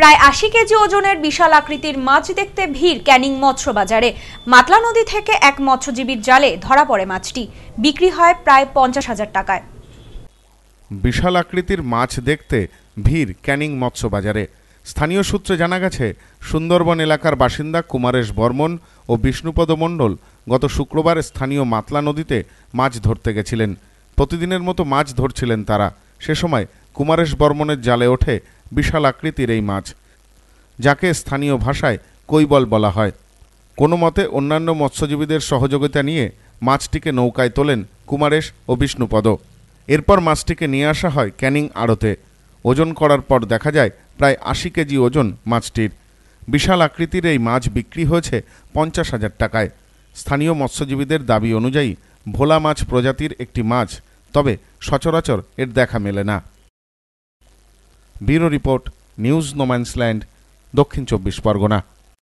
প্রায় আশি কেজি ওজনের বিশাল আকৃতির মাছ দেখতে ভিড় ক্যানিং মৎস্য বাজারে মাতলা নদী থেকে এক মৎস্যজীবীর জালে ধরা পড়ে মাছটি বিক্রি হয় প্রায় পঞ্চাশ হাজার টাকায় বিশাল আকৃতির মাছ দেখতে ভিড় ক্যানিং মৎস্য বাজারে স্থানীয় সূত্রে জানা গেছে সুন্দরবন এলাকার বাসিন্দা কুমারেশ বর্মন ও বিষ্ণুপদ মণ্ডল গত শুক্রবার স্থানীয় মাতলা নদীতে মাছ ধরতে গেছিলেন প্রতিদিনের মতো মাছ ধরছিলেন তারা সে সময় কুমারেশ বর্মনের জালে ওঠে বিশাল আকৃতির এই মাছ যাকে স্থানীয় ভাষায় কৈবল বলা হয় কোনো মতে অন্যান্য মৎস্যজীবীদের সহযোগিতা নিয়ে মাছটিকে নৌকায় তোলেন কুমারেশ ও বিষ্ণুপদ এরপর মাছটিকে নিয়ে আসা হয় ক্যানিং আড়তে ওজন করার পর দেখা যায় প্রায় আশি কেজি ওজন মাছটির বিশাল আকৃতির এই মাছ বিক্রি হয়েছে পঞ্চাশ হাজার টাকায় স্থানীয় মৎস্যজীবীদের দাবি অনুযায়ী ভোলা মাছ প্রজাতির একটি মাছ তবে সচরাচর এর দেখা মেলে না ব্যুরো রিপোর্ট নিউজ নোম্যান্সল্যান্ড দক্ষিণ চব্বিশ পরগনা